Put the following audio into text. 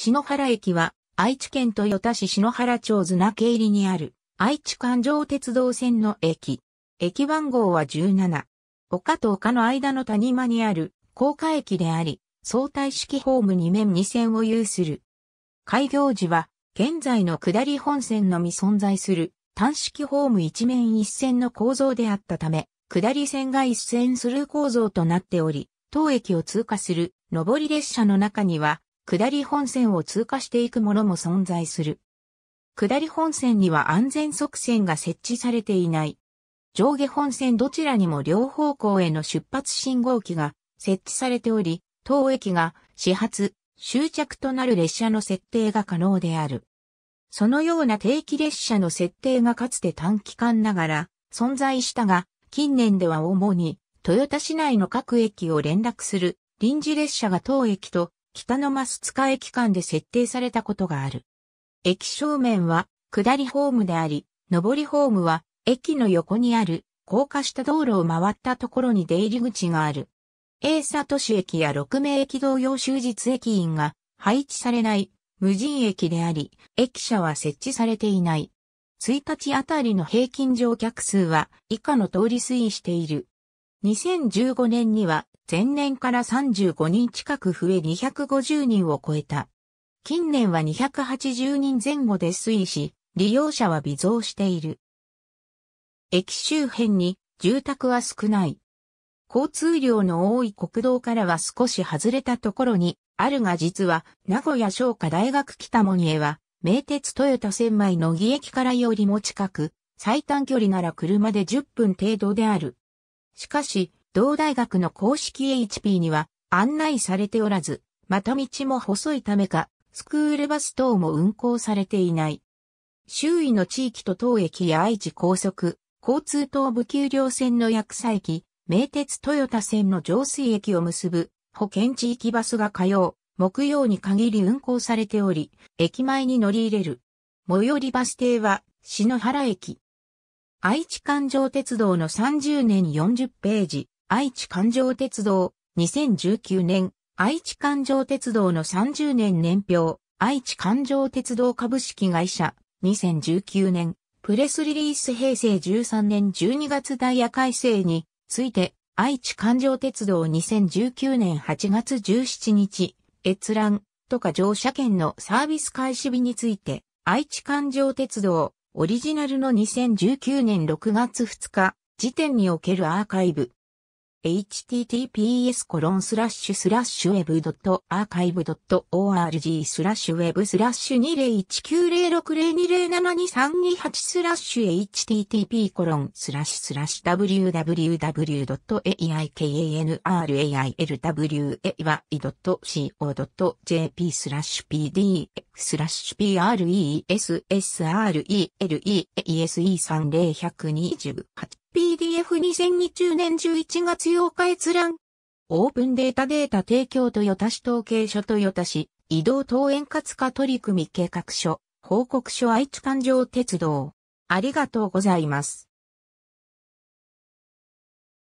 篠原駅は、愛知県豊田市篠原町綱経入にある、愛知環状鉄道線の駅。駅番号は17。丘と丘の間の谷間にある、高架駅であり、相対式ホーム2面2線を有する。開業時は、現在の下り本線のみ存在する、単式ホーム1面1線の構造であったため、下り線が一線スルー構造となっており、当駅を通過する上り列車の中には、下り本線を通過していくものも存在する。下り本線には安全側線が設置されていない。上下本線どちらにも両方向への出発信号機が設置されており、当駅が始発、終着となる列車の設定が可能である。そのような定期列車の設定がかつて短期間ながら存在したが、近年では主に豊田市内の各駅を連絡する臨時列車が当駅と北の増塚駅間で設定されたことがある。駅正面は下りホームであり、上りホームは駅の横にある高架下道路を回ったところに出入り口がある。A 佐都市駅や6名駅同様終日駅員が配置されない無人駅であり、駅舎は設置されていない。1日あたりの平均乗客数は以下の通り推移している。2015年には前年から35人近く増え250人を超えた。近年は280人前後で推移し、利用者は微増している。駅周辺に住宅は少ない。交通量の多い国道からは少し外れたところに、あるが実は、名古屋商科大学北門へは、名鉄豊田千枚の木駅からよりも近く、最短距離なら車で10分程度である。しかし、同大学の公式 HP には案内されておらず、また道も細いためか、スクールバス等も運行されていない。周囲の地域と当駅や愛知高速、交通等部丘陵線の薬剤駅、名鉄豊田線の上水駅を結ぶ保険地域バスが火曜、木曜に限り運行されており、駅前に乗り入れる。最寄りバス停は、篠原駅。愛知環状鉄道の30年40ページ、愛知環状鉄道、2019年、愛知環状鉄道の30年年表、愛知環状鉄道株式会社、2019年、プレスリリース平成13年12月ダイヤ改正について、愛知環状鉄道2019年8月17日、閲覧、とか乗車券のサービス開始日について、愛知環状鉄道、オリジナルの2019年6月2日、時点におけるアーカイブ、https web.archive.org web スラ20190602072328ス http www.aikanrailway.co.jp pdf スラッシュ p r e s s r e l e s e 3 0 1 2 8 PDF2020 年11月8日閲覧。オープンデータデータ提供とよたし統計所とよたし、移動等円滑化取り組み計画書、報告書愛知環状鉄道。ありがとうございます。